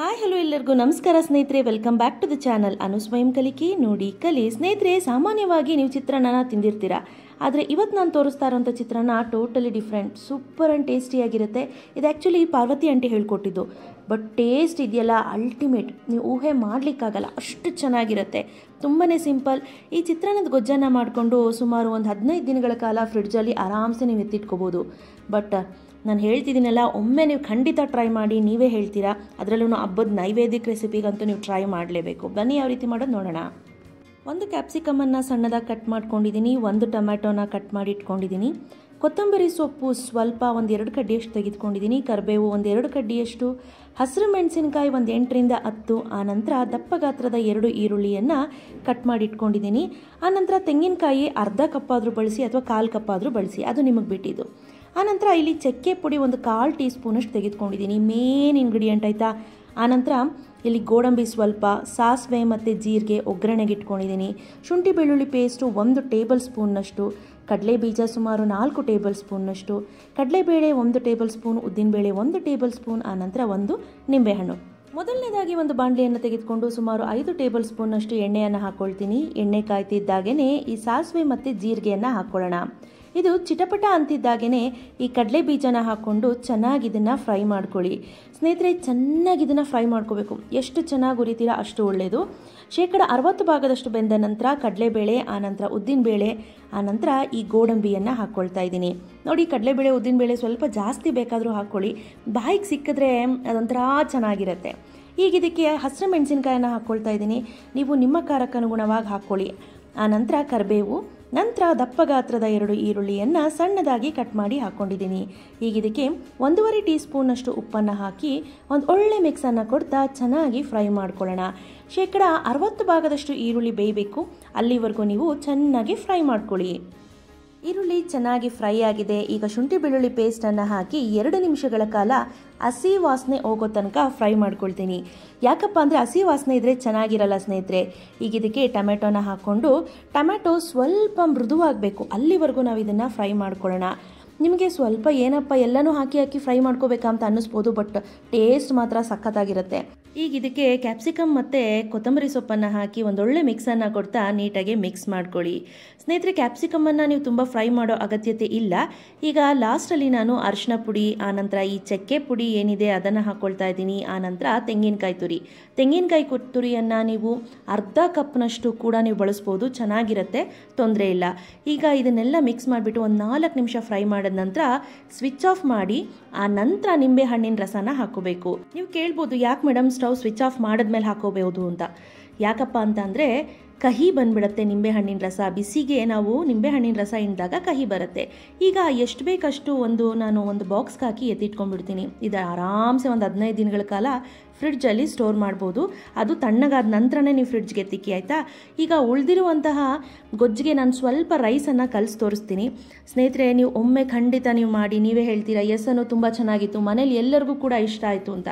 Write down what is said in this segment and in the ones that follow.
hi hello ಎಲ್ಲರಿಗೂ ನಮಸ್ಕಾರ ಸ್ನೇಹಿತರೆ welcome back to the channel ಅನು ಸ್ವಯಂ ಕಲಿಕೆ ನೋಡಿ ಕಲಿ ಸ್ನೇಹಿತರೆ ಸಾಮಾನ್ಯವಾಗಿ ನೀವು ಚಿತ್ರಾನ್ನ ತಿಂದಿರ್ತೀರ ಆದರೆ ಇವತ್ತು ನಾನು ತೋರಿಸ್ತಾ ಇರೋಂಥ ಚಿತ್ರಾನ್ನ ಟೋಟಲಿ ಡಿಫ್ರೆಂಟ್ ಸೂಪರ್ ಆ್ಯಂಡ್ ಟೇಸ್ಟಿಯಾಗಿರುತ್ತೆ ಇದು ಆ್ಯಕ್ಚುಲಿ ಪಾರ್ವತಿ ಅಂಟಿ ಹೇಳ್ಕೊಟ್ಟಿದ್ದು ಬಟ್ ಟೇಸ್ಟ್ ಇದೆಯಲ್ಲ ಅಲ್ಟಿಮೇಟ್ ನೀವು ಊಹೆ ಮಾಡಲಿಕ್ಕಾಗಲ್ಲ ಅಷ್ಟು ಚೆನ್ನಾಗಿರುತ್ತೆ ತುಂಬಾ ಸಿಂಪಲ್ ಈ ಚಿತ್ರಾನ್ನದ ಗೊಜ್ಜನ್ನು ಮಾಡಿಕೊಂಡು ಸುಮಾರು ಒಂದು ಹದಿನೈದು ದಿನಗಳ ಕಾಲ ಫ್ರಿಡ್ಜಲ್ಲಿ ಆರಾಮ್ಸೆ ನೀವು ಎತ್ತಿಟ್ಕೋಬೋದು ಬಟ್ ನಾನು ಹೇಳ್ತಿದ್ದೀನಲ್ಲ ಒಮ್ಮೆ ನೀವು ಖಂಡಿತ ಟ್ರೈ ಮಾಡಿ ನೀವೇ ಹೇಳ್ತೀರಾ ಅದರಲ್ಲೂ ಹಬ್ಬದ ನೈವೇದ್ಯಕ್ ರೆಸಿಪಿಗಂತೂ ನೀವು ಟ್ರೈ ಮಾಡಲೇಬೇಕು ಬನ್ನಿ ಯಾವ ರೀತಿ ಮಾಡೋದು ನೋಡೋಣ ಒಂದು ಕ್ಯಾಪ್ಸಿಕಮನ್ನು ಸಣ್ಣದಾಗಿ ಕಟ್ ಮಾಡ್ಕೊಂಡಿದ್ದೀನಿ ಒಂದು ಟೊಮ್ಯಾಟೋನ ಕಟ್ ಮಾಡಿ ಇಟ್ಕೊಂಡಿದ್ದೀನಿ ಕೊತ್ತಂಬರಿ ಸೊಪ್ಪು ಸ್ವಲ್ಪ ಒಂದೆರಡು ಕಡ್ಡಿಯಷ್ಟು ತೆಗೆದುಕೊಂಡಿದ್ದೀನಿ ಕರಿಬೇವು ಎರಡು ಕಡ್ಡಿಯಷ್ಟು ಹಸಿರು ಮೆಣಸಿನಕಾಯಿ ಒಂದು ಎಂಟರಿಂದ ಹತ್ತು ಆನಂತರ ದಪ್ಪ ಗಾತ್ರದ ಎರಡು ಈರುಳ್ಳಿಯನ್ನು ಕಟ್ ಮಾಡಿ ಇಟ್ಕೊಂಡಿದ್ದೀನಿ ಆನಂತರ ತೆಂಗಿನಕಾಯಿ ಅರ್ಧ ಕಪ್ಪಾದರೂ ಬಳಸಿ ಅಥವಾ ಕಾಲು ಕಪ್ಪಾದರೂ ಬಳಸಿ ಅದು ನಿಮಗೆ ಬಿಟ್ಟಿದ್ದು ಆನಂತರ ಇಲ್ಲಿ ಚಕ್ಕೆ ಪುಡಿ ಒಂದು ಕಾಲು ಟೀ ಸ್ಪೂನಷ್ಟು ತೆಗೆದುಕೊಂಡಿದ್ದೀನಿ ಮೇನ್ ಇಂಗ್ರೀಡಿಯೆಂಟ್ ಆಯಿತಾ ಆನಂತರ ಇಲ್ಲಿ ಗೋಡಂಬಿ ಸ್ವಲ್ಪ ಸಾಸಿವೆ ಮತ್ತು ಜೀರಿಗೆ ಒಗ್ಗರಣೆಗೆ ಇಟ್ಕೊಂಡಿದ್ದೀನಿ ಶುಂಠಿ ಬೆಳ್ಳುಳ್ಳಿ ಪೇಸ್ಟು ಒಂದು ಟೇಬಲ್ ಸ್ಪೂನ್ನಷ್ಟು ಕಡಲೆ ಬೀಜ ಸುಮಾರು ನಾಲ್ಕು ಟೇಬಲ್ ಸ್ಪೂನ್ನಷ್ಟು ಕಡಲೆಬೇಳೆ ಒಂದು ಟೇಬಲ್ ಸ್ಪೂನ್ ಉದ್ದಿನಬೇಳೆ ಒಂದು ಟೇಬಲ್ ಸ್ಪೂನ್ ಆನಂತರ ಒಂದು ನಿಂಬೆಹಣ್ಣು ಮೊದಲನೇದಾಗಿ ಒಂದು ಬಾಣಲೆಯನ್ನು ತೆಗೆದುಕೊಂಡು ಸುಮಾರು ಐದು ಟೇಬಲ್ ಸ್ಪೂನ್ನಷ್ಟು ಎಣ್ಣೆಯನ್ನು ಹಾಕ್ಕೊಳ್ತೀನಿ ಎಣ್ಣೆ ಕಾಯ್ತಿದ್ದಾಗೇ ಈ ಸಾಸಿವೆ ಮತ್ತು ಜೀರಿಗೆಯನ್ನು ಹಾಕ್ಕೊಳ್ಳೋಣ ಇದು ಚಿಟಪಟ ಅಂತಿದ್ದಾಗೇ ಈ ಕಡಲೆ ಬೀಜನ ಹಾಕ್ಕೊಂಡು ಚೆನ್ನಾಗಿ ಇದನ್ನು ಫ್ರೈ ಮಾಡ್ಕೊಳ್ಳಿ ಸ್ನೇಹಿತರೆ ಚೆನ್ನಾಗಿ ಇದನ್ನು ಫ್ರೈ ಮಾಡ್ಕೋಬೇಕು ಎಷ್ಟು ಚೆನ್ನಾಗಿ ಉರಿತೀರಾ ಅಷ್ಟು ಒಳ್ಳೆಯದು ಶೇಕಡ ಅರವತ್ತು ಭಾಗದಷ್ಟು ಬೆಂದ ನಂತರ ಕಡಲೆಬೇಳೆ ಆನಂತರ ಉದ್ದಿನಬೇಳೆ ಆನಂತರ ಈ ಗೋಡಂಬಿಯನ್ನು ಹಾಕ್ಕೊಳ್ತಾ ಇದ್ದೀನಿ ನೋಡಿ ಕಡಲೆಬೇಳೆ ಉದ್ದಿನಬೇಳೆ ಸ್ವಲ್ಪ ಜಾಸ್ತಿ ಬೇಕಾದರೂ ಹಾಕ್ಕೊಳ್ಳಿ ಬಾಯಿಗೆ ಸಿಕ್ಕಿದ್ರೆ ಅದೊಂಥರ ಚೆನ್ನಾಗಿರುತ್ತೆ ಈಗ ಇದಕ್ಕೆ ಹಸಿರು ಮೆಣಸಿನ್ಕಾಯನ್ನು ಹಾಕ್ಕೊಳ್ತಾ ಇದ್ದೀನಿ ನೀವು ನಿಮ್ಮ ಕಾರಕ್ಕನುಗುಣವಾಗಿ ಹಾಕ್ಕೊಳ್ಳಿ ಆನಂತರ ಕರಿಬೇವು ನಂತರ ದಪ್ಪ ಗಾತ್ರದ ಎರಡು ಈರುಳ್ಳಿಯನ್ನು ಸಣ್ಣದಾಗಿ ಕಟ್ ಮಾಡಿ ಹಾಕ್ಕೊಂಡಿದ್ದೀನಿ ಈಗ ಇದಕ್ಕೆ ಒಂದೂವರೆ ಟೀ ಸ್ಪೂನಷ್ಟು ಉಪ್ಪನ್ನು ಹಾಕಿ ಒಂದು ಒಳ್ಳೆ ಮಿಕ್ಸನ್ನು ಕೊಡ್ತಾ ಚೆನ್ನಾಗಿ ಫ್ರೈ ಮಾಡ್ಕೊಳ್ಳೋಣ ಶೇಕಡ ಅರವತ್ತು ಭಾಗದಷ್ಟು ಈರುಳ್ಳಿ ಬೇಯಬೇಕು ಅಲ್ಲಿವರೆಗೂ ನೀವು ಚೆನ್ನಾಗಿ ಫ್ರೈ ಮಾಡ್ಕೊಳ್ಳಿ ಈರುಳ್ಳಿ ಚೆನ್ನಾಗಿ ಫ್ರೈ ಆಗಿದೆ ಈಗ ಶುಂಠಿ ಬೆಳ್ಳುಳ್ಳಿ ಪೇಸ್ಟನ್ನು ಹಾಕಿ ಎರಡು ನಿಮಿಷಗಳ ಕಾಲ ಹಸಿ ವಾಸನೆ ಹೋಗೋ ತನಕ ಫ್ರೈ ಮಾಡ್ಕೊಳ್ತೀನಿ ಯಾಕಪ್ಪ ಅಂದರೆ ಹಸಿ ವಾಸನೆ ಇದ್ದರೆ ಚೆನ್ನಾಗಿರಲ್ಲ ಸ್ನೇಹಿತರೆ ಈಗ ಇದಕ್ಕೆ ಟೊಮೆಟೊನ ಹಾಕ್ಕೊಂಡು ಟೊಮೆಟೊ ಸ್ವಲ್ಪ ಮೃದುವಾಗಬೇಕು ಅಲ್ಲಿವರೆಗೂ ನಾವು ಇದನ್ನು ಫ್ರೈ ಮಾಡ್ಕೊಳ್ಳೋಣ ನಿಮಗೆ ಸ್ವಲ್ಪ ಏನಪ್ಪ ಎಲ್ಲನೂ ಹಾಕಿ ಹಾಕಿ ಫ್ರೈ ಮಾಡ್ಕೋಬೇಕಂತ ಅಂತ ಅನ್ನಿಸ್ಬೋದು ಬಟ್ ಟೇಸ್ಟ್ ಮಾತ್ರ ಸಖತ್ತಾಗಿರುತ್ತೆ ಈಗ ಇದಕ್ಕೆ ಕ್ಯಾಪ್ಸಿಕಮ್ ಮತ್ತು ಕೊತ್ತಂಬರಿ ಸೊಪ್ಪನ್ನು ಹಾಕಿ ಒಂದೊಳ್ಳೆ ಮಿಕ್ಸನ್ನು ಕೊಡ್ತಾ ನೀಟಾಗಿ ಮಿಕ್ಸ್ ಮಾಡ್ಕೊಳ್ಳಿ ಸ್ನೇಹಿತರೆ ಕ್ಯಾಪ್ಸಿಕಮನ್ನು ನೀವು ತುಂಬ ಫ್ರೈ ಮಾಡೋ ಅಗತ್ಯತೆ ಇಲ್ಲ ಈಗ ಲಾಸ್ಟಲ್ಲಿ ನಾನು ಅರಿಶಿನ ಪುಡಿ ಆನಂತರ ಈ ಚಕ್ಕೆ ಪುಡಿ ಏನಿದೆ ಅದನ್ನು ಹಾಕ್ಕೊಳ್ತಾ ಇದ್ದೀನಿ ಆನಂತರ ತೆಂಗಿನಕಾಯಿ ತುರಿ ತೆಂಗಿನಕಾಯಿ ತುರಿಯನ್ನು ನೀವು ಅರ್ಧ ಕಪ್ನಷ್ಟು ಕೂಡ ನೀವು ಬಳಸ್ಬೋದು ಚೆನ್ನಾಗಿರುತ್ತೆ ತೊಂದರೆ ಇಲ್ಲ ಈಗ ಇದನ್ನೆಲ್ಲ ಮಿಕ್ಸ್ ಮಾಡಿಬಿಟ್ಟು ಒಂದು ನಾಲ್ಕು ನಿಮಿಷ ಫ್ರೈ ಮಾಡಿದ ನಂತರ ಸ್ವಿಚ್ ಆಫ್ ಮಾಡಿ ಆ ನಂತರ ನಿಂಬೆ ಹಣ್ಣಿನ ರಸನ ಹಾಕೋಬೇಕು ನೀವು ಕೇಳ್ಬೋದು ಯಾಕೆ ಮೇಡಮ್ ಸ್ಟವ್ ಸ್ವಿಚ್ ಆಫ್ ಮಾಡಿದ್ಮೇಲೆ ಹಾಕೋಬಹುದು ಅಂತ ಯಾಕಪ್ಪ ಅಂತ ಅಂದರೆ ಕಹಿ ಬಂದ್ಬಿಡುತ್ತೆ ನಿಂಬೆಹಣ್ಣಿನ ರಸ ಬಿಸಿಗೆ ನಾವು ನಿಂಬೆಹಣ್ಣಿನ ರಸ ಹಿಂಡಿದಾಗ ಕಹಿ ಬರುತ್ತೆ ಈಗ ಎಷ್ಟು ಬೇಕಷ್ಟು ಒಂದು ನಾನು ಒಂದು ಬಾಕ್ಸ್ಗೆ ಹಾಕಿ ಎತ್ತಿಟ್ಕೊಂಡ್ಬಿಡ್ತೀನಿ ಇದು ಆರಾಮ್ಸೆ ಒಂದು ಹದಿನೈದು ದಿನಗಳ ಕಾಲ ಫ್ರಿಡ್ಜಲ್ಲಿ ಸ್ಟೋರ್ ಮಾಡ್ಬೋದು ಅದು ತಣ್ಣಗಾದ ನಂತರನೇ ನೀವು ಫ್ರಿಡ್ಜ್ಗೆ ತಿಕ್ಕಿ ಆಯಿತಾ ಈಗ ಉಳಿದಿರುವಂತಹ ಗೊಜ್ಜಿಗೆ ನಾನು ಸ್ವಲ್ಪ ರೈಸನ್ನು ಕಲಸಿ ತೋರಿಸ್ತೀನಿ ಸ್ನೇಹಿತರೆ ನೀವು ಒಮ್ಮೆ ಖಂಡಿತ ನೀವು ಮಾಡಿ ನೀವೇ ಹೇಳ್ತೀರಾ ಎಸನ್ನು ತುಂಬ ಚೆನ್ನಾಗಿತ್ತು ಮನೇಲಿ ಎಲ್ಲರಿಗೂ ಕೂಡ ಇಷ್ಟ ಆಯಿತು ಅಂತ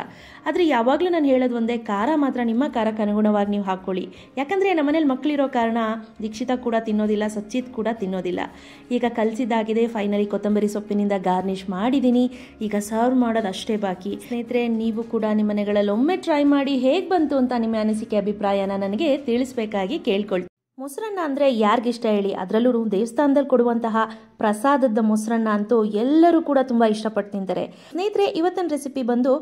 ಆದರೆ ಯಾವಾಗಲೂ ನಾನು ಹೇಳೋದು ಒಂದೇ ಖಾರ ಮಾತ್ರ ನಿಮ್ಮ ಖಾರಕ್ಕೆ ಅನುಗುಣವಾಗಿ ನೀವು ಹಾಕ್ಕೊಳ್ಳಿ ಯಾಕಂದರೆ ನಮ್ಮ ಮನೇಲಿ ಮಕ್ಕಳಿರೋ ಕಾರಣ ದೀಕ್ಷಿತ ಕೂಡ ತಿನ್ನೋದಿಲ್ಲ ಸಚ್ಚಿತ್ ಕೂಡ ತಿನ್ನೋದಿಲ್ಲ ಈಗ ಕಲಿಸಿದ್ದಾಗಿದೆ ಫೈನಲಿ ಕೊತ್ತಂಬರಿ ಸೊಪ್ಪಿನಿಂದ ಗಾರ್ನಿಷ್ ಮಾಡಿದ್ದೀನಿ ಈಗ ಸರ್ವ್ ಮಾಡೋದು ಅಷ್ಟೇ ಬಾಕಿ ಸ್ನೇಹಿತರೆ ನೀವು ಕೂಡ ನಿಮ್ಮ ಮನೆಗಳಲ್ಲಿ ಒಮ್ಮೆ ಟ್ರೈ ಮಾಡಿ ಹೇಗೆ ಬಂತು ಅಂತ ನಿಮ್ಮ ಅನಿಸಿಕೆ ಅಭಿಪ್ರಾಯನ ನನಗೆ ತಿಳಿಸ್ಬೇಕಾಗಿ ಕೇಳ್ಕೊಳ್ತೀನಿ ಮೊಸರನ್ನ ಅಂದರೆ ಯಾರ್ಗಿಷ್ಟ ಹೇಳಿ ಅದರಲ್ಲೂ ದೇವಸ್ಥಾನದಲ್ಲಿ ಕೊಡುವಂತಹ ಪ್ರಸಾದದ ಮೊಸರನ್ನ ಅಂತೂ ಎಲ್ಲರೂ ಕೂಡ ತುಂಬ ಇಷ್ಟಪಟ್ಟು ತಿಂತಾರೆ ಸ್ನೇಹಿತರೆ ಇವತ್ತಿನ ರೆಸಿಪಿ ಬಂದು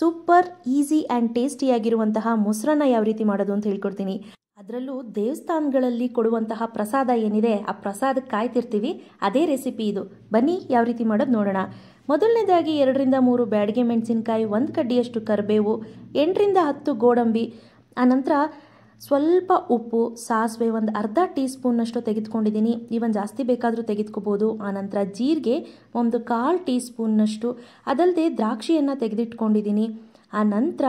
ಸೂಪರ್ ಈಸಿ ಆ್ಯಂಡ್ ಟೇಸ್ಟಿಯಾಗಿರುವಂತಹ ಮೊಸರನ್ನ ಯಾವ ರೀತಿ ಮಾಡೋದು ಅಂತ ಹೇಳ್ಕೊಡ್ತೀನಿ ಅದರಲ್ಲೂ ದೇವಸ್ಥಾನಗಳಲ್ಲಿ ಕೊಡುವಂತಹ ಪ್ರಸಾದ ಏನಿದೆ ಆ ಪ್ರಸಾದಕ್ಕೆ ಕಾಯ್ತಿರ್ತೀವಿ ಅದೇ ರೆಸಿಪಿ ಇದು ಬನ್ನಿ ಯಾವ ರೀತಿ ಮಾಡೋದು ನೋಡೋಣ ಮೊದಲನೇದಾಗಿ ಎರಡರಿಂದ ಮೂರು ಬ್ಯಾಡಿಗೆ ಮೆಣಸಿನ್ಕಾಯಿ ಒಂದು ಕಡ್ಡಿಯಷ್ಟು ಕರಿಬೇವು ಎಂಟರಿಂದ ಹತ್ತು ಗೋಡಂಬಿ ಆನಂತರ ಸ್ವಲ್ಪ ಉಪ್ಪು ಸಾಸಿವೆ ಒಂದು ಅರ್ಧ ಟೀ ಸ್ಪೂನ್ನಷ್ಟು ತೆಗೆದುಕೊಂಡಿದ್ದೀನಿ ಇವನ್ ಜಾಸ್ತಿ ಬೇಕಾದರೂ ತೆಗೆದುಕೋಬೋದು ಆನಂತರ ಜೀರಿಗೆ ಒಂದು ಕಾಲು ಟೀ ಸ್ಪೂನ್ನಷ್ಟು ಅದಲ್ಲದೆ ದ್ರಾಕ್ಷಿಯನ್ನು ತೆಗೆದಿಟ್ಕೊಂಡಿದ್ದೀನಿ ಆ ನಂತರ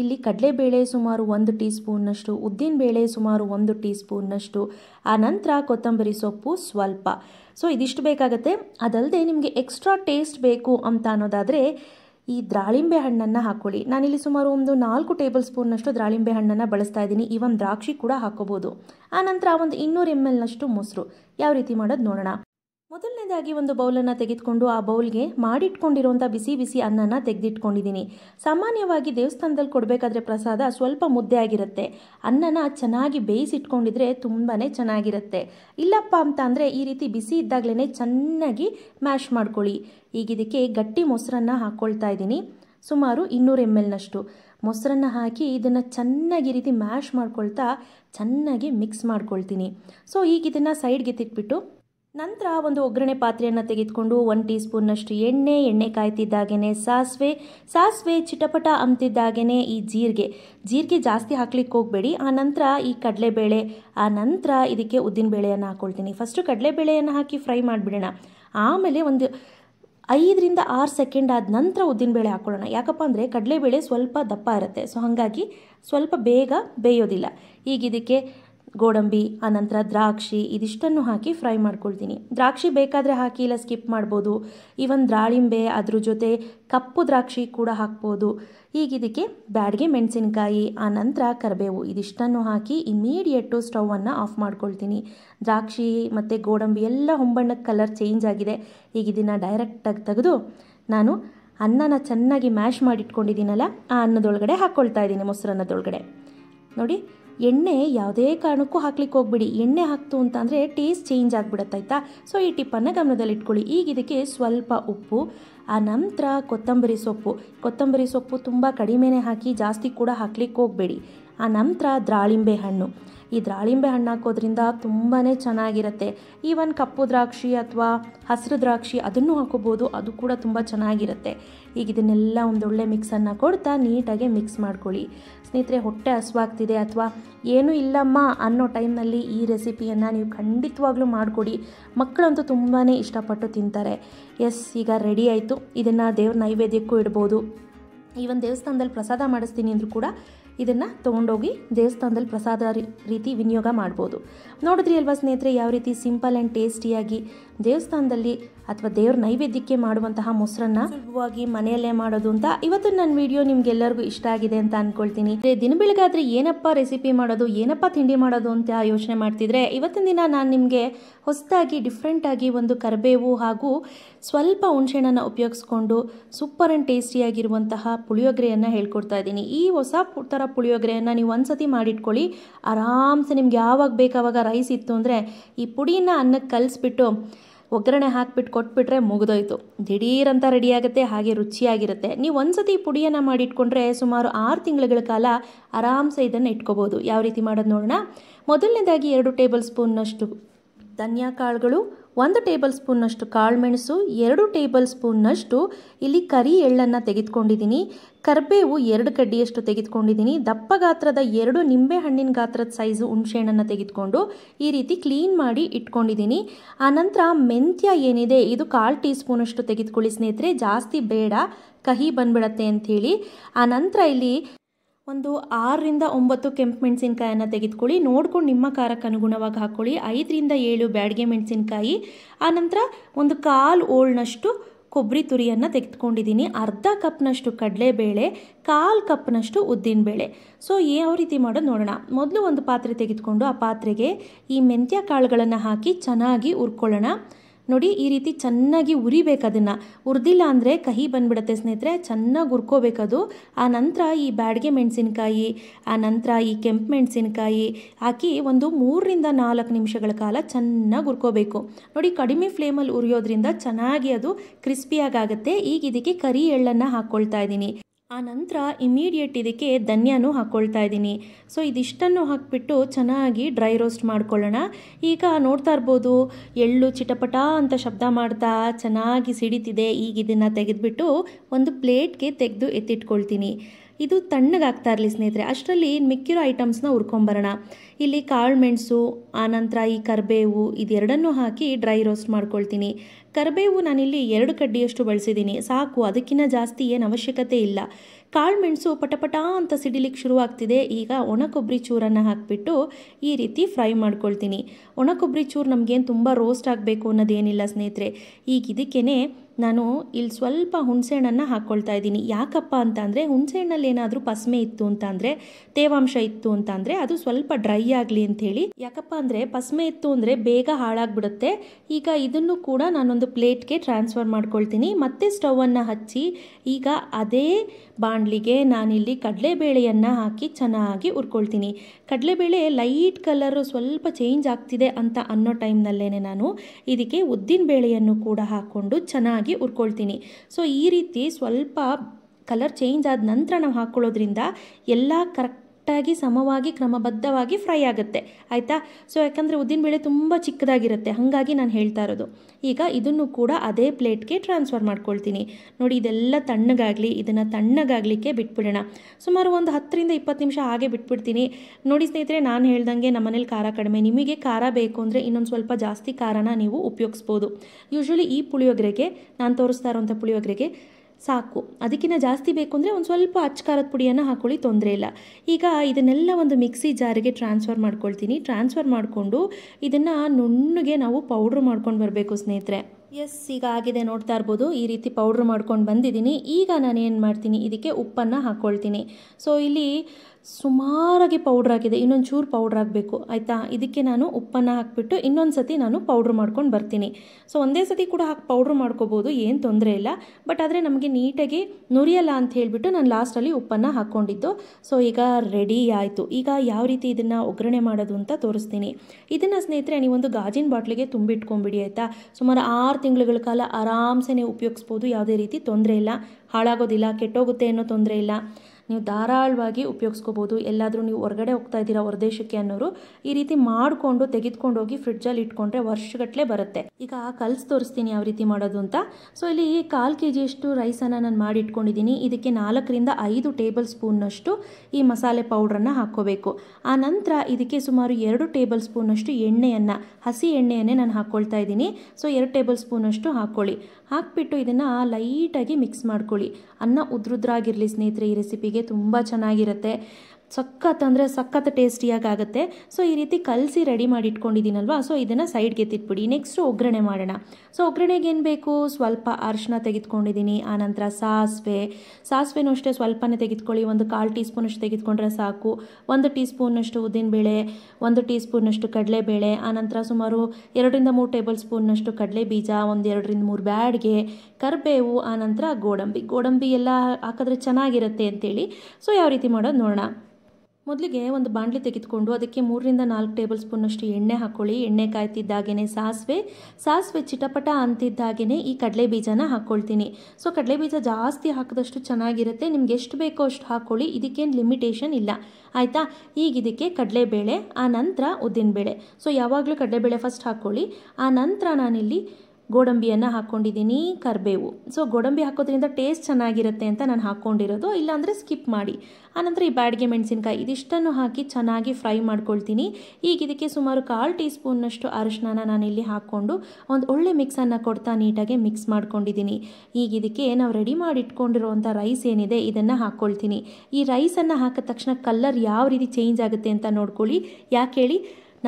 ಇಲ್ಲಿ ಕಡಲೆಬೇಳೆ ಸುಮಾರು ಒಂದು ಟೀ ಸ್ಪೂನ್ನಷ್ಟು ಉದ್ದಿನಬೇಳೆ ಸುಮಾರು ಒಂದು ಟೀ ಸ್ಪೂನ್ನಷ್ಟು ಆ ನಂತರ ಕೊತ್ತಂಬರಿ ಸೊಪ್ಪು ಸ್ವಲ್ಪ ಸೊ ಇದಿಷ್ಟು ಬೇಕಾಗುತ್ತೆ ಅದಲ್ಲದೆ ನಿಮಗೆ ಎಕ್ಸ್ಟ್ರಾ ಟೇಸ್ಟ್ ಬೇಕು ಅಂತ ಅನ್ನೋದಾದರೆ ಈ ದ್ರಾಳಿಂಬೆ ಹಣ್ಣನ್ನು ಹಾಕ್ಕೊಳ್ಳಿ ನಾನಿಲ್ಲಿ ಸುಮಾರು ಒಂದು ನಾಲ್ಕು ಟೇಬಲ್ ಸ್ಪೂನ್ನಷ್ಟು ದ್ರಾಳಿಂಬೆ ಹಣ್ಣನ್ನು ಬಳಸ್ತಾ ಇದ್ದೀನಿ ಒಂದು ದ್ರಾಕ್ಷಿ ಕೂಡ ಹಾಕೋಬೋದು ಆನಂತರ ಒಂದು ಇನ್ನೂರು ಎಮ್ ಎಲ್ನಷ್ಟು ಮೊಸರು ಯಾವ ರೀತಿ ಮಾಡೋದು ನೋಡೋಣ ಮೊದಲನೇದಾಗಿ ಒಂದು ಬೌಲನ್ನು ತೆಗೆದುಕೊಂಡು ಆ ಬೌಲ್ಗೆ ಮಾಡಿಟ್ಕೊಂಡಿರುವಂಥ ಬಿಸಿ ಬಿಸಿ ಅನ್ನನ ತೆಗೆದಿಟ್ಕೊಂಡಿದ್ದೀನಿ ಸಾಮಾನ್ಯವಾಗಿ ದೇವಸ್ಥಾನದಲ್ಲಿ ಕೊಡಬೇಕಾದ್ರೆ ಪ್ರಸಾದ ಸ್ವಲ್ಪ ಮುದ್ದೆ ಆಗಿರುತ್ತೆ ಅನ್ನನ ಚೆನ್ನಾಗಿ ಬೇಯಿಸಿಟ್ಕೊಂಡಿದ್ರೆ ತುಂಬಾ ಚೆನ್ನಾಗಿರುತ್ತೆ ಇಲ್ಲಪ್ಪ ಅಂತ ಅಂದರೆ ಈ ರೀತಿ ಬಿಸಿ ಇದ್ದಾಗಲೇ ಚೆನ್ನಾಗಿ ಮ್ಯಾಶ್ ಮಾಡ್ಕೊಳ್ಳಿ ಈಗ ಇದಕ್ಕೆ ಗಟ್ಟಿ ಮೊಸರನ್ನು ಹಾಕ್ಕೊಳ್ತಾ ಇದ್ದೀನಿ ಸುಮಾರು ಇನ್ನೂರು ಎಮ್ ಎಲ್ನಷ್ಟು ಮೊಸರನ್ನು ಹಾಕಿ ಇದನ್ನು ಚೆನ್ನಾಗಿ ರೀತಿ ಮ್ಯಾಶ್ ಮಾಡ್ಕೊಳ್ತಾ ಚೆನ್ನಾಗಿ ಮಿಕ್ಸ್ ಮಾಡ್ಕೊಳ್ತೀನಿ ಸೊ ಈಗ ಇದನ್ನು ಸೈಡ್ಗೆ ತಿಟ್ಬಿಟ್ಟು ನಂತರ ಒಂದು ಒಗ್ಗರಣೆ ಪಾತ್ರೆಯನ್ನು ತೆಗೆದುಕೊಂಡು ಒನ್ ಟೀ ಸ್ಪೂನ್ನಷ್ಟು ಎಣ್ಣೆ ಎಣ್ಣೆ ಕಾಯ್ತಿದ್ದಾಗೇ ಸಾಸಿವೆ ಸಾಸಿವೆ ಚಿಟಪಟ ಅಂತಿದ್ದಾಗೇ ಈ ಜೀರಿಗೆ ಜೀರಿಗೆ ಜಾಸ್ತಿ ಹಾಕ್ಲಿಕ್ಕೆ ಹೋಗಬೇಡಿ ಆ ನಂತರ ಈ ಕಡಲೆಬೇಳೆ ಆ ನಂತರ ಇದಕ್ಕೆ ಉದ್ದಿನಬೇಳೆಯನ್ನು ಹಾಕ್ಕೊಳ್ತೀನಿ ಫಸ್ಟು ಕಡಲೆಬೇಳೆಯನ್ನು ಹಾಕಿ ಫ್ರೈ ಮಾಡಿಬಿಡೋಣ ಆಮೇಲೆ ಒಂದು ಐದರಿಂದ ಆರು ಸೆಕೆಂಡ್ ಆದ ನಂತರ ಉದ್ದಿನಬೇಳೆ ಹಾಕ್ಕೊಳ್ಳೋಣ ಯಾಕಪ್ಪ ಅಂದರೆ ಕಡಲೆಬೇಳೆ ಸ್ವಲ್ಪ ದಪ್ಪ ಇರುತ್ತೆ ಸೊ ಹಾಗಾಗಿ ಸ್ವಲ್ಪ ಬೇಗ ಬೇಯೋದಿಲ್ಲ ಈಗ ಇದಕ್ಕೆ ಗೋಡಂಬಿ ಆನಂತರ ದ್ರಾಕ್ಷಿ ಇದಿಷ್ಟನ್ನು ಹಾಕಿ ಫ್ರೈ ಮಾಡ್ಕೊಳ್ತೀನಿ ದ್ರಾಕ್ಷಿ ಬೇಕಾದರೆ ಹಾಕಿ ಇಲ್ಲ ಸ್ಕಿಪ್ ಮಾಡ್ಬೋದು ಈವನ್ ದ್ರಾಳಿಂಬೆ ಅದ್ರ ಜೊತೆ ಕಪ್ಪು ದ್ರಾಕ್ಷಿ ಕೂಡ ಹಾಕ್ಬೋದು ಈಗಿದಕ್ಕೆ ಬ್ಯಾಡ್ಗೆ ಮೆಣಸಿನಕಾಯಿ ಆನಂತರ ಕರಿಬೇವು ಇದಿಷ್ಟನ್ನು ಹಾಕಿ ಇಮ್ಮಿಡಿಯೇಟು ಸ್ಟವನ್ನು ಆಫ್ ಮಾಡ್ಕೊಳ್ತೀನಿ ದ್ರಾಕ್ಷಿ ಮತ್ತು ಗೋಡಂಬಿ ಎಲ್ಲ ಹೊಂಬಣ್ಣಕ್ಕೆ ಕಲರ್ ಚೇಂಜ್ ಆಗಿದೆ ಈಗ ಇದನ್ನು ಡೈರೆಕ್ಟಾಗಿ ತೆಗೆದು ನಾನು ಅನ್ನನ ಚೆನ್ನಾಗಿ ಮ್ಯಾಶ್ ಮಾಡಿಟ್ಕೊಂಡಿದ್ದೀನಲ್ಲ ಆ ಅನ್ನದೊಳಗಡೆ ಹಾಕ್ಕೊಳ್ತಾ ಇದ್ದೀನಿ ಮೊಸರನ್ನದೊಳಗಡೆ ನೋಡಿ ಎಣ್ಣೆ ಯಾವುದೇ ಕಾರಣಕ್ಕೂ ಹಾಕ್ಲಿಕ್ಕೆ ಹೋಗ್ಬಿಡಿ ಎಣ್ಣೆ ಹಾಕ್ತು ಅಂದರೆ ಟೇಸ್ಟ್ ಚೇಂಜ್ ಆಯ್ತಾ ಸೊ ಈ ಟಿಪ್ಪನ್ನು ಇಟ್ಕೊಳ್ಳಿ ಈಗ ಇದಕ್ಕೆ ಸ್ವಲ್ಪ ಉಪ್ಪು ಆ ನಂತರ ಕೊತ್ತಂಬರಿ ಸೊಪ್ಪು ಕೊತ್ತಂಬರಿ ಸೊಪ್ಪು ತುಂಬ ಕಡಿಮೆನೇ ಹಾಕಿ ಜಾಸ್ತಿ ಕೂಡ ಹಾಕ್ಲಿಕ್ಕೆ ಹೋಗಬೇಡಿ ಆ ನಂತರ ದ್ರಾಳಿಂಬೆ ಹಣ್ಣು ಈ ದಾಳಿಂಬೆ ಹಣ್ಣು ಹಾಕೋದ್ರಿಂದ ತುಂಬಾ ಚೆನ್ನಾಗಿರುತ್ತೆ ಈವನ್ ಕಪ್ಪು ದ್ರಾಕ್ಷಿ ಅಥವಾ ಹಸಿರು ದ್ರಾಕ್ಷಿ ಅದನ್ನು ಹಾಕೋಬೋದು ಅದು ಕೂಡ ತುಂಬ ಚೆನ್ನಾಗಿರುತ್ತೆ ಈಗ ಇದನ್ನೆಲ್ಲ ಒಂದೊಳ್ಳೆ ಮಿಕ್ಸನ್ನು ಕೊಡ್ತಾ ನೀಟಾಗಿ ಮಿಕ್ಸ್ ಮಾಡ್ಕೊಳ್ಳಿ ಸ್ನೇಹಿತರೆ ಹೊಟ್ಟೆ ಹಸುವಾಗ್ತಿದೆ ಅಥವಾ ಏನೂ ಇಲ್ಲಮ್ಮ ಅನ್ನೋ ಟೈಮ್ನಲ್ಲಿ ಈ ರೆಸಿಪಿಯನ್ನು ನೀವು ಖಂಡಿತವಾಗ್ಲೂ ಮಾಡಿಕೊಡಿ ಮಕ್ಕಳಂತೂ ತುಂಬಾ ಇಷ್ಟಪಟ್ಟು ತಿಂತಾರೆ ಎಸ್ ಈಗ ರೆಡಿ ಆಯಿತು ಇದನ್ನು ದೇವ್ರ ನೈವೇದ್ಯಕ್ಕೂ ಇಡ್ಬೋದು ಈ ಒಂದು ದೇವಸ್ಥಾನದಲ್ಲಿ ಪ್ರಸಾದ ಮಾಡಿಸ್ತೀನಿ ಅಂದರೂ ಕೂಡ ಇದನ್ನು ತೊಗೊಂಡೋಗಿ ದೇವಸ್ಥಾನದಲ್ಲಿ ಪ್ರಸಾದ ರೀತಿ ವಿನಿಯೋಗ ಮಾಡ್ಬೋದು ನೋಡಿದ್ರಿ ಅಲ್ವಾ ಸ್ನೇಹಿತರೆ ಯಾವ ರೀತಿ ಸಿಂಪಲ್ ಆ್ಯಂಡ್ ಟೇಸ್ಟಿಯಾಗಿ ದೇವಸ್ಥಾನದಲ್ಲಿ ಅಥವಾ ದೇವ್ರ ನೈವೇದ್ಯಕ್ಕೆ ಮಾಡುವಂತಹ ಮೊಸರನ್ನ ಸುಲಭವಾಗಿ ಮನೆಯಲ್ಲೇ ಮಾಡೋದು ಅಂತ ಇವತ್ತು ನನ್ನ ವಿಡಿಯೋ ನಿಮ್ಗೆಲ್ಲರಿಗೂ ಇಷ್ಟ ಆಗಿದೆ ಅಂತ ಅನ್ಕೊಳ್ತೀನಿ ದಿನ ಬೆಳಗಾದ್ರೆ ಏನಪ್ಪ ರೆಸಿಪಿ ಮಾಡೋದು ಏನಪ್ಪ ತಿಂಡಿ ಮಾಡೋದು ಅಂತ ಯೋಚನೆ ಮಾಡ್ತಿದ್ರೆ ಇವತ್ತಿನ ದಿನ ನಾನು ನಿಮಗೆ ಹೊಸದಾಗಿ ಡಿಫ್ರೆಂಟ್ ಆಗಿ ಒಂದು ಕರಿಬೇವು ಹಾಗೂ ಸ್ವಲ್ಪ ಹುಣಸೆಹಣ್ಣನ್ನು ಉಪಯೋಗಿಸ್ಕೊಂಡು ಸೂಪರ್ ಆ್ಯಂಡ್ ಟೇಸ್ಟಿಯಾಗಿರುವಂತಹ ಪುಳಿಯೋಗರೆಯನ್ನು ಹೇಳ್ಕೊಡ್ತಾ ಇದ್ದೀನಿ ಈ ಹೊಸ ಥರ ಪುಳಿಯೋಗರೆಯನ್ನು ನೀವು ಒಂದು ಸತಿ ಮಾಡಿಟ್ಕೊಳ್ಳಿ ಆರಾಮ್ಸೆ ನಿಮ್ಗೆ ಯಾವಾಗ ಬೇಕಾವಾಗ ರೈಸ್ ಇತ್ತು ಅಂದರೆ ಈ ಪುಡಿನ ಅನ್ನಕ್ಕೆ ಕಲಿಸ್ಬಿಟ್ಟು ಒಗ್ಗರಣೆ ಹಾಕಿಬಿಟ್ಟು ಕೊಟ್ಬಿಟ್ರೆ ಮುಗಿದೋಯ್ತು ದಿಢೀರಂತ ರೆಡಿಯಾಗುತ್ತೆ ಹಾಗೆ ರುಚಿಯಾಗಿರುತ್ತೆ ನೀವು ಒಂದು ಸತಿ ಪುಡಿಯನ್ನು ಮಾಡಿಟ್ಕೊಂಡ್ರೆ ಸುಮಾರು ಆರು ತಿಂಗಳುಗಳ ಕಾಲ ಆರಾಮ್ಸೆ ಇದನ್ನು ಇಟ್ಕೋಬೋದು ಯಾವ ರೀತಿ ಮಾಡೋದು ನೋಡೋಣ ಮೊದಲನೇದಾಗಿ ಎರಡು ಟೇಬಲ್ ಸ್ಪೂನ್ನಷ್ಟು ಧನಿಯಾ ಕಾಳುಗಳು ಒಂದು ಟೇಬಲ್ ಸ್ಪೂನ್ನಷ್ಟು ಕಾಳುಮೆಣಸು ಎರಡು ಟೇಬಲ್ ಸ್ಪೂನ್ನಷ್ಟು ಇಲ್ಲಿ ಕರಿ ಎಳ್ಳನ್ನು ತೆಗೆದುಕೊಂಡಿದ್ದೀನಿ ಕರ್ಬೇವು ಎರಡು ಕಡ್ಡಿಯಷ್ಟು ತೆಗೆದುಕೊಂಡಿದ್ದೀನಿ ದಪ್ಪ ಗಾತ್ರದ ಎರಡು ನಿಂಬೆ ಹಣ್ಣಿನ ಗಾತ್ರದ ಸೈಜು ಹುಣಸೆಹಣ್ಣನ್ನು ತೆಗೆದುಕೊಂಡು ಈ ರೀತಿ ಕ್ಲೀನ್ ಮಾಡಿ ಇಟ್ಕೊಂಡಿದ್ದೀನಿ ಆನಂತರ ಮೆಂತ್ಯ ಏನಿದೆ ಇದು ಕಾಲು ಟೀ ಸ್ಪೂನಷ್ಟು ತೆಗೆದುಕೊಳ್ಳಿ ಸ್ನೇಹಿತರೆ ಜಾಸ್ತಿ ಬೇಡ ಕಹಿ ಬಂದ್ಬಿಡತ್ತೆ ಅಂಥೇಳಿ ಆನಂತರ ಇಲ್ಲಿ ಒಂದು ಆರರಿಂದ ಒಂಬತ್ತು ಕೆಂಪು ಮೆಣಸಿನ್ಕಾಯನ್ನು ತೆಗೆದುಕೊಳ್ಳಿ ನೋಡ್ಕೊಂಡು ನಿಮ್ಮ ಖಾರಕ್ಕೆ ಅನುಗುಣವಾಗಿ ಹಾಕ್ಕೊಳ್ಳಿ ಐದರಿಂದ ಏಳು ಬ್ಯಾಡಿಗೆ ಮೆಣಸಿನಕಾಯಿ ಆನಂತರ ಒಂದು ಕಾಲು ಓಳ್ನಷ್ಟು ಕೊಬ್ಬರಿ ತುರಿಯನ್ನು ತೆಗೆದುಕೊಂಡಿದ್ದೀನಿ ಅರ್ಧ ಕಪ್ನಷ್ಟು ಕಡಲೆಬೇಳೆ ಕಾಲು ಕಪ್ನಷ್ಟು ಉದ್ದಿನಬೇಳೆ ಸೊ ಯಾವ ರೀತಿ ಮಾಡೋದು ನೋಡೋಣ ಮೊದಲು ಒಂದು ಪಾತ್ರೆ ತೆಗೆದುಕೊಂಡು ಆ ಪಾತ್ರೆಗೆ ಈ ಮೆಂತ್ಯ ಕಾಳುಗಳನ್ನು ಹಾಕಿ ಚೆನ್ನಾಗಿ ಉರ್ಕೊಳ್ಳೋಣ ನೋಡಿ ಈ ರೀತಿ ಚೆನ್ನಾಗಿ ಉರಿಬೇಕು ಅದನ್ನು ಉರಿದಿಲ್ಲ ಅಂದರೆ ಕಹಿ ಬಂದ್ಬಿಡುತ್ತೆ ಸ್ನೇಹಿತರೆ ಚೆನ್ನಾಗಿ ಹುರ್ಕೋಬೇಕದು ಆ ನಂತರ ಈ ಬ್ಯಾಡ್ಗೆ ಮೆಣಸಿನ್ಕಾಯಿ ಆ ನಂತರ ಈ ಕೆಂಪು ಮೆಣಸಿನಕಾಯಿ ಹಾಕಿ ಒಂದು ಮೂರರಿಂದ ನಾಲ್ಕು ನಿಮಿಷಗಳ ಕಾಲ ಚೆನ್ನಾಗಿ ಹುರ್ಕೋಬೇಕು ನೋಡಿ ಕಡಿಮೆ ಫ್ಲೇಮಲ್ಲಿ ಉರಿಯೋದ್ರಿಂದ ಚೆನ್ನಾಗಿ ಅದು ಕ್ರಿಸ್ಪಿಯಾಗುತ್ತೆ ಈಗ ಇದಕ್ಕೆ ಕರಿ ಎಳ್ಳನ್ನು ಹಾಕ್ಕೊಳ್ತಾ ಇದ್ದೀನಿ ಆ ನಂತರ ಇಮಿಡಿಯೇಟ್ ಇದಕ್ಕೆ ಧನ್ಯಾನು ಹಾಕ್ಕೊಳ್ತಾ ಇದ್ದೀನಿ ಸೊ ಇದಿಷ್ಟನ್ನು ಹಾಕಿಬಿಟ್ಟು ಚೆನ್ನಾಗಿ ಡ್ರೈ ರೋಸ್ಟ್ ಮಾಡ್ಕೊಳ್ಳೋಣ ಈಗ ನೋಡ್ತಾ ಇರ್ಬೋದು ಎಳ್ಳು ಚಿಟಪಟ ಅಂತ ಶಬ್ದ ಮಾಡ್ತಾ ಚೆನ್ನಾಗಿ ಸಿಡಿತಿದೆ ಈಗ ಇದನ್ನು ತೆಗೆದುಬಿಟ್ಟು ಒಂದು ಪ್ಲೇಟ್ಗೆ ತೆಗೆದು ಎತ್ತಿಟ್ಕೊಳ್ತೀನಿ ಇದು ತಣ್ಣಗಾಗ್ತಾ ಇರಲಿ ಸ್ನೇಹಿತರೆ ಅಷ್ಟರಲ್ಲಿ ಮಿಕ್ಕಿರೋ ಐಟಮ್ಸ್ನ ಹುರ್ಕೊಂಬರೋಣ ಇಲ್ಲಿ ಕಾಳು ಮೆಣಸು ಆನಂತರ ಈ ಕರಿಬೇವು ಇದೆರಡನ್ನೂ ಹಾಕಿ ಡ್ರೈ ರೋಸ್ಟ್ ಮಾಡ್ಕೊಳ್ತೀನಿ ಕರಿಬೇವು ನಾನಿಲ್ಲಿ ಎರಡು ಕಡ್ಡಿಯಷ್ಟು ಬಳಸಿದ್ದೀನಿ ಸಾಕು ಅದಕ್ಕಿಂತ ಜಾಸ್ತಿ ಏನು ಅವಶ್ಯಕತೆ ಇಲ್ಲ ಕಾಳು ಮೆಣಸು ಪಟಪಟ ಅಂತ ಸಿಡಿಲಿಕ್ಕೆ ಶುರುವಾಗ್ತಿದೆ ಈಗ ಒಣ ಕೊಬ್ಬರಿ ಚೂರನ್ನು ಹಾಕಿಬಿಟ್ಟು ಈ ರೀತಿ ಫ್ರೈ ಮಾಡ್ಕೊಳ್ತೀನಿ ಒಣ ಕೊಬ್ಬರಿ ಚೂರು ನಮಗೇನು ತುಂಬ ರೋಸ್ಟ್ ಆಗಬೇಕು ಅನ್ನೋದೇನಿಲ್ಲ ಸ್ನೇಹಿತರೆ ಈಗ ಇದಕ್ಕೇ ನಾನು ಇಲ್ಲಿ ಸ್ವಲ್ಪ ಹುಣಸೆಹಣ್ಣನ್ನು ಹಾಕ್ಕೊಳ್ತಾ ಇದ್ದೀನಿ ಯಾಕಪ್ಪ ಅಂತ ಅಂದರೆ ಹುಣಸೆಹಣ್ಣಲ್ಲಿ ಏನಾದರೂ ಪಸ್ಮೆ ಇತ್ತು ಅಂತ ಅಂದರೆ ತೇವಾಂಶ ಇತ್ತು ಅಂತ ಅಂದರೆ ಅದು ಸ್ವಲ್ಪ ಡ್ರೈ ಆಗಲಿ ಹೇಳಿ ಯಾಕಪ್ಪ ಅಂದರೆ ಪಸ್ಮೆ ಇತ್ತು ಅಂದರೆ ಬೇಗ ಹಾಳಾಗ್ಬಿಡುತ್ತೆ ಈಗ ಇದನ್ನು ಕೂಡ ನಾನೊಂದು ಪ್ಲೇಟ್ಗೆ ಟ್ರಾನ್ಸ್ಫರ್ ಮಾಡ್ಕೊಳ್ತೀನಿ ಮತ್ತೆ ಸ್ಟವನ್ನು ಹಚ್ಚಿ ಈಗ ಅದೇ ಬಾಣಲಿಗೆ ನಾನಿಲ್ಲಿ ಕಡಲೆಬೇಳೆಯನ್ನು ಹಾಕಿ ಚೆನ್ನಾಗಿ ಹುರ್ಕೊಳ್ತೀನಿ ಕಡಲೆಬೇಳೆ ಲೈಟ್ ಕಲರು ಸ್ವಲ್ಪ ಚೇಂಜ್ ಆಗ್ತಿದೆ ಅಂತ ಅನ್ನೋ ಟೈಮ್ನಲ್ಲೇ ನಾನು ಇದಕ್ಕೆ ಉದ್ದಿನ ಬೇಳೆಯನ್ನು ಕೂಡ ಹಾಕ್ಕೊಂಡು ಚೆನ್ನಾಗಿ ಉರ್ಕೊಳ್ತೀನಿ ಸೊ ಈ ರೀತಿ ಸ್ವಲ್ಪ ಕಲರ್ ಚೇಂಜ್ ಆದ ನಂತರ ನಾವು ಹಾಕ್ಕೊಳ್ಳೋದ್ರಿಂದ ಎಲ್ಲ ಕರೆಕ್ಟ್ ಒಟ್ಟಾಗಿ ಸಮವಾಗಿ ಕ್ರಮಬದ್ಧವಾಗಿ ಫ್ರೈ ಆಗುತ್ತೆ ಆಯಿತಾ ಸೊ ಯಾಕಂದರೆ ಉದ್ದಿನಬೇಳೆ ತುಂಬ ಚಿಕ್ಕದಾಗಿರುತ್ತೆ ಹಾಗಾಗಿ ನಾನು ಹೇಳ್ತಾ ಇರೋದು ಈಗ ಇದನ್ನು ಕೂಡ ಅದೇ ಪ್ಲೇಟ್ಗೆ ಟ್ರಾನ್ಸ್ಫರ್ ಮಾಡ್ಕೊಳ್ತೀನಿ ನೋಡಿ ಇದೆಲ್ಲ ತಣ್ಣಗಾಗಲಿ ಇದನ್ನು ತಣ್ಣಗಾಗಲಿಕ್ಕೆ ಬಿಟ್ಬಿಡೋಣ ಸುಮಾರು ಒಂದು ಹತ್ತರಿಂದ ಇಪ್ಪತ್ತು ನಿಮಿಷ ಹಾಗೆ ಬಿಟ್ಬಿಡ್ತೀನಿ ನೋಡಿ ಸ್ನೇಹಿತರೆ ನಾನು ಹೇಳ್ದಂಗೆ ನಮ್ಮನೇಲಿ ಖಾರ ಕಡಿಮೆ ನಿಮಗೆ ಖಾರ ಬೇಕು ಅಂದರೆ ಇನ್ನೊಂದು ಸ್ವಲ್ಪ ಜಾಸ್ತಿ ಖಾರನ ನೀವು ಉಪಯೋಗಿಸ್ಬೋದು ಯೂಶ್ವಲಿ ಈ ಪುಳಿಯೋಗರೆಗೆ ನಾನು ತೋರಿಸ್ತಾ ಇರುವಂಥ ಪುಳಿಯೋಗರೆಗೆ ಸಾಕು ಅದಕ್ಕಿಂತ ಜಾಸ್ತಿ ಬೇಕು ಅಂದರೆ ಒಂದು ಸ್ವಲ್ಪ ಅಚ್ಚಕಾರದ ಪುಡಿಯನ್ನು ಹಾಕೊಳ್ಳಿ ತೊಂದರೆ ಇಲ್ಲ ಈಗ ಇದನ್ನೆಲ್ಲ ಒಂದು ಮಿಕ್ಸಿ ಜಾರಿಗೆ ಟ್ರಾನ್ಸ್ಫರ್ ಮಾಡ್ಕೊಳ್ತೀನಿ ಟ್ರಾನ್ಸ್ಫರ್ ಮಾಡಿಕೊಂಡು ಇದನ್ನು ನುಣ್ಣಗೆ ನಾವು ಪೌಡ್ರ್ ಮಾಡ್ಕೊಂಡು ಬರಬೇಕು ಸ್ನೇಹಿತರೆ ಎಸ್ ಈಗ ಆಗಿದೆ ನೋಡ್ತಾ ಇರ್ಬೋದು ಈ ರೀತಿ ಪೌಡ್ರ್ ಮಾಡ್ಕೊಂಡು ಬಂದಿದ್ದೀನಿ ಈಗ ನಾನು ಏನು ಮಾಡ್ತೀನಿ ಇದಕ್ಕೆ ಉಪ್ಪನ್ನು ಹಾಕ್ಕೊಳ್ತೀನಿ ಸೊ ಇಲ್ಲಿ ಸುಮಾರಾಗಿ ಆಗಿದೆ ಇನ್ನೊಂದು ಚೂರು ಪೌಡ್ರ್ ಆಗಬೇಕು ಆಯಿತಾ ಇದಕ್ಕೆ ನಾನು ಉಪ್ಪನ್ನು ಹಾಕಿಬಿಟ್ಟು ಇನ್ನೊಂದು ಸತಿ ನಾನು ಪೌಡ್ರ್ ಮಾಡ್ಕೊಂಡು ಬರ್ತೀನಿ ಸೊ ಒಂದೇ ಸತಿ ಕೂಡ ಹಾಕಿ ಪೌಡ್ರ್ ಮಾಡ್ಕೋಬೋದು ಏನು ತೊಂದರೆ ಇಲ್ಲ ಬಟ್ ಆದರೆ ನಮಗೆ ನೀಟಾಗಿ ನುರಿಯಲ್ಲ ಅಂತ ಹೇಳಿಬಿಟ್ಟು ನಾನು ಲಾಸ್ಟಲ್ಲಿ ಉಪ್ಪನ್ನು ಹಾಕ್ಕೊಂಡಿದ್ದು ಸೊ ಈಗ ರೆಡಿ ಆಯಿತು ಈಗ ಯಾವ ರೀತಿ ಇದನ್ನು ಒಗ್ಗರಣೆ ಮಾಡೋದು ಅಂತ ತೋರಿಸ್ತೀನಿ ಇದನ್ನು ಸ್ನೇಹಿತರೆ ನೀವೊಂದು ಗಾಜಿನ ಬಾಟ್ಲಿಗೆ ತುಂಬಿಟ್ಕೊಂಬಿಡಿ ಆಯಿತಾ ಸುಮಾರು ಆರು ತಿಂಗಳುಗಳ ಕಾಲ ಆರಾಮ್ಸೆ ನೀವು ಉಪಯೋಗಿಸ್ಬೋದು ಯಾವುದೇ ರೀತಿ ತೊಂದರೆ ಇಲ್ಲ ಹಾಳಾಗೋದಿಲ್ಲ ಕೆಟ್ಟೋಗುತ್ತೆ ಅನ್ನೋ ತೊಂದರೆ ಇಲ್ಲ ನೀವು ಧಾರಾಳವಾಗಿ ಉಪಯೋಗಿಸ್ಕೋಬೋದು ಎಲ್ಲಾದರೂ ನೀವು ಹೊರಗಡೆ ಹೋಗ್ತಾ ಇದ್ದೀರಾ ಹೊರದೇಶಕ್ಕೆ ಅನ್ನೋರು ಈ ರೀತಿ ಮಾಡಿಕೊಂಡು ತೆಗೆದುಕೊಂಡು ಹೋಗಿ ಫ್ರಿಡ್ಜಲ್ಲಿ ಇಟ್ಕೊಂಡ್ರೆ ವರ್ಷಗಟ್ಟಲೆ ಬರುತ್ತೆ ಈಗ ಕಲ್ಸ್ ತೋರಿಸ್ತೀನಿ ಯಾವ ರೀತಿ ಮಾಡೋದು ಅಂತ ಸೊ ಇಲ್ಲಿ ಕಾಲು ಕೆ ಜಿಯಷ್ಟು ರೈಸನ್ನು ನಾನು ಮಾಡಿ ಇಟ್ಕೊಂಡಿದ್ದೀನಿ ಇದಕ್ಕೆ ನಾಲ್ಕರಿಂದ ಐದು ಟೇಬಲ್ ಸ್ಪೂನ್ನಷ್ಟು ಈ ಮಸಾಲೆ ಪೌಡ್ರನ್ನು ಹಾಕ್ಕೋಬೇಕು ಆ ನಂತರ ಇದಕ್ಕೆ ಸುಮಾರು ಎರಡು ಟೇಬಲ್ ಸ್ಪೂನಷ್ಟು ಎಣ್ಣೆಯನ್ನು ಹಸಿ ಎಣ್ಣೆಯನ್ನೇ ನಾನು ಹಾಕ್ಕೊಳ್ತಾ ಇದ್ದೀನಿ ಸೊ ಎರಡು ಟೇಬಲ್ ಸ್ಪೂನಷ್ಟು ಹಾಕ್ಕೊಳ್ಳಿ ಹಾಕಿಬಿಟ್ಟು ಇದನ್ನು ಲೈಟಾಗಿ ಮಿಕ್ಸ್ ಮಾಡ್ಕೊಳ್ಳಿ ಅನ್ನ ಉದ್ರುದ್ರಾಗಿರಲಿ ಸ್ನೇಹಿತರೆ ಈ ರೆಸಿಪಿಗೆ ತುಂಬ ಚೆನ್ನಾಗಿರುತ್ತೆ ಸಖತ್ ಅಂದರೆ ಸಖತ್ ಟೇಸ್ಟಿಯಾಗಿ ಆಗುತ್ತೆ ಸೊ ಈ ರೀತಿ ಕಲಸಿ ರೆಡಿ ಮಾಡಿ ಇಟ್ಕೊಂಡಿದ್ದೀನಲ್ವ ಸೊ ಇದನ್ನು ಸೈಡ್ಗೆ ಎತ್ತಿಟ್ಬಿಡಿ ನೆಕ್ಸ್ಟು ಒಗ್ಗರಣೆ ಮಾಡೋಣ ಸೊ ಒಗ್ಗರಣೆಗೆ ಏನು ಬೇಕು ಸ್ವಲ್ಪ ಅರಿಶಿನ ತೆಗೆದುಕೊಂಡಿದ್ದೀನಿ ಆನಂತರ ಸಾಸಿವೆ ಸಾಸಿವೆನೂ ಅಷ್ಟೇ ಸ್ವಲ್ಪನೇ ತೆಗೆದುಕೊಳ್ಳಿ ಒಂದು ಕಾಲು ಟೀ ಸ್ಪೂನಷ್ಟು ತೆಗೆದುಕೊಂಡ್ರೆ ಸಾಕು ಒಂದು ಟೀ ಸ್ಪೂನಷ್ಟು ಉದ್ದಿನಬೇಳೆ ಒಂದು ಟೀ ಸ್ಪೂನಷ್ಟು ಕಡಲೆಬೇಳೆ ಆನಂತರ ಸುಮಾರು ಎರಡರಿಂದ ಮೂರು ಟೇಬಲ್ ಸ್ಪೂನಷ್ಟು ಕಡಲೆ ಬೀಜ ಒಂದು ಎರಡರಿಂದ ಮೂರು ಬ್ಯಾಡ್ಗೆ ಕರಿಬೇವು ಆನಂತರ ಗೋಡಂಬಿ ಗೋಡಂಬಿ ಎಲ್ಲ ಹಾಕಿದ್ರೆ ಚೆನ್ನಾಗಿರುತ್ತೆ ಅಂತೇಳಿ ಸೊ ಯಾವ ರೀತಿ ಮಾಡೋದು ನೋಡೋಣ ಮೊದಲಿಗೆ ಒಂದು ಬಾಂಡ್ಲಿ ತೆಗೆದುಕೊಂಡು ಅದಕ್ಕೆ ಮೂರರಿಂದ ನಾಲ್ಕು ಟೇಬಲ್ ಸ್ಪೂನಷ್ಟು ಎಣ್ಣೆ ಹಾಕ್ಕೊಳ್ಳಿ ಎಣ್ಣೆ ಕಾಯ್ತಿದ್ದಾಗೇ ಸಾಸಿವೆ ಸಾಸಿವೆ ಚಿಟಪಟ ಅಂತಿದ್ದಾಗೇ ಈ ಕಡಲೆ ಬೀಜನ ಹಾಕ್ಕೊಳ್ತೀನಿ ಸೊ ಕಡಲೆ ಬೀಜ ಜಾಸ್ತಿ ಹಾಕಿದಷ್ಟು ಚೆನ್ನಾಗಿರುತ್ತೆ ನಿಮ್ಗೆ ಎಷ್ಟು ಬೇಕೋ ಅಷ್ಟು ಹಾಕ್ಕೊಳ್ಳಿ ಇದಕ್ಕೇನು ಲಿಮಿಟೇಷನ್ ಇಲ್ಲ ಆಯಿತಾ ಈಗ ಇದಕ್ಕೆ ಕಡಲೆಬೇಳೆ ಆ ನಂತರ ಉದ್ದಿನಬೇಳೆ ಸೊ ಯಾವಾಗಲೂ ಕಡಲೆಬೇಳೆ ಫಸ್ಟ್ ಹಾಕ್ಕೊಳ್ಳಿ ಆ ನಂತರ ನಾನಿಲ್ಲಿ ಗೋಡಂಬಿಯನ್ನು ಹಾಕ್ಕೊಂಡಿದ್ದೀನಿ ಕರಿಬೇವು ಸೊ ಗೋಡಂಬಿ ಹಾಕೋದ್ರಿಂದ ಟೇಸ್ಟ್ ಚೆನ್ನಾಗಿರುತ್ತೆ ಅಂತ ನಾನು ಹಾಕ್ಕೊಂಡಿರೋದು ಇಲ್ಲಾಂದರೆ ಸ್ಕಿಪ್ ಮಾಡಿ ಆನಂತರ ಈ ಬ್ಯಾಡ್ಗೆ ಮೆಣಸಿನ್ಕಾಯಿ ಇದಿಷ್ಟನ್ನು ಹಾಕಿ ಚೆನ್ನಾಗಿ ಫ್ರೈ ಮಾಡ್ಕೊಳ್ತೀನಿ ಈಗ ಇದಕ್ಕೆ ಸುಮಾರು ಕಾಲು ಟೀ ಸ್ಪೂನ್ನಷ್ಟು ನಾನು ಇಲ್ಲಿ ಹಾಕ್ಕೊಂಡು ಒಂದು ಒಳ್ಳೆ ಮಿಕ್ಸನ್ನು ಕೊಡ್ತಾ ನೀಟಾಗಿ ಮಿಕ್ಸ್ ಮಾಡ್ಕೊಂಡಿದ್ದೀನಿ ಈಗ ಇದಕ್ಕೆ ನಾವು ರೆಡಿ ಮಾಡಿ ಇಟ್ಕೊಂಡಿರುವಂಥ ರೈಸ್ ಏನಿದೆ ಇದನ್ನು ಹಾಕ್ಕೊಳ್ತೀನಿ ಈ ರೈಸನ್ನು ಹಾಕಿದ ತಕ್ಷಣ ಕಲರ್ ಯಾವ ರೀತಿ ಚೇಂಜ್ ಆಗುತ್ತೆ ಅಂತ ನೋಡ್ಕೊಳ್ಳಿ ಯಾಕೆ ಹೇಳಿ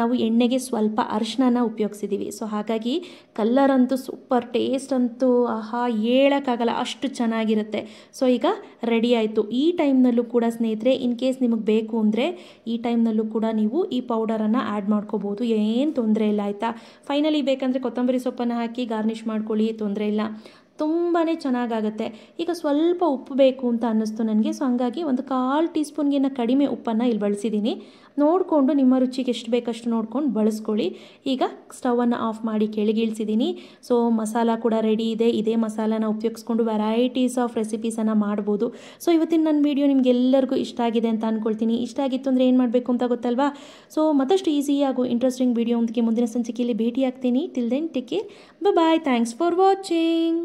ನಾವು ಎಣ್ಣೆಗೆ ಸ್ವಲ್ಪ ಅರಿಶಿನ ಉಪಯೋಗಿಸಿದ್ದೀವಿ ಸೊ ಹಾಗಾಗಿ ಕಲ್ಲರ್ ಅಂತೂ ಸೂಪರ್ ಟೇಸ್ಟ್ ಅಂತೂ ಆಹಾ ಹೇಳೋಕ್ಕಾಗಲ್ಲ ಅಷ್ಟು ಚೆನ್ನಾಗಿರುತ್ತೆ ಸೊ ಈಗ ರೆಡಿ ಆಯಿತು ಈ ಟೈಮ್ನಲ್ಲೂ ಕೂಡ ಸ್ನೇಹಿತರೆ ಇನ್ ಕೇಸ್ ನಿಮಗೆ ಬೇಕು ಅಂದರೆ ಈ ಟೈಮ್ನಲ್ಲೂ ಕೂಡ ನೀವು ಈ ಪೌಡರನ್ನು ಆ್ಯಡ್ ಮಾಡ್ಕೋಬೋದು ಏನು ತೊಂದರೆ ಇಲ್ಲ ಆಯಿತಾ ಫೈನಲಿ ಬೇಕಂದರೆ ಕೊತ್ತಂಬರಿ ಸೊಪ್ಪನ್ನು ಹಾಕಿ ಗಾರ್ನಿಷ್ ಮಾಡ್ಕೊಳ್ಳಿ ತೊಂದರೆ ಇಲ್ಲ ತುಂಬಾ ಚೆನ್ನಾಗಾಗುತ್ತೆ ಈಗ ಸ್ವಲ್ಪ ಉಪ್ಪು ಬೇಕು ಅಂತ ಅನ್ನಿಸ್ತು ನನಗೆ ಸೊ ಹಂಗಾಗಿ ಒಂದು ಕಾಲು ಟೀ ಸ್ಪೂನ್ಗಿನ್ನ ಕಡಿಮೆ ಉಪ್ಪನ್ನು ಇಲ್ಲಿ ಬಳಸಿದ್ದೀನಿ ನೋಡಿಕೊಂಡು ನಿಮ್ಮ ರುಚಿಗೆ ಎಷ್ಟು ಬೇಕಷ್ಟು ನೋಡ್ಕೊಂಡು ಬಳಸ್ಕೊಳ್ಳಿ ಈಗ ಸ್ಟವನ್ನು ಆಫ್ ಮಾಡಿ ಕೆಳಗಿಳಿಸಿದ್ದೀನಿ ಸೊ ಮಸಾಲ ಕೂಡ ರೆಡಿ ಇದೆ ಇದೇ ಮಸಾಲಾನ ಉಪಯೋಗಿಸ್ಕೊಂಡು ವೆರೈಟೀಸ್ ಆಫ್ ರೆಸಿಪೀಸನ್ನು ಮಾಡ್ಬೋದು ಸೊ ಇವತ್ತಿನ ನನ್ನ ವೀಡಿಯೋ ನಿಮಗೆಲ್ಲರಿಗೂ ಇಷ್ಟ ಆಗಿದೆ ಅಂತ ಅಂದ್ಕೊಳ್ತೀನಿ ಇಷ್ಟ ಆಗಿತ್ತು ಅಂದರೆ ಏನು ಮಾಡಬೇಕು ಅಂತ ಗೊತ್ತಲ್ವಾ ಸೊ ಮತ್ತಷ್ಟು ಈಸಿ ಹಾಗೂ ಇಂಟ್ರೆಸ್ಟಿಂಗ್ ವಿಡಿಯೋ ಒಂದಿಗೆ ಮುಂದಿನ ಸಂಚಿಕೆಯಲ್ಲಿ ಭೇಟಿ ಆಗ್ತೀನಿ till then take care bye thanks for watching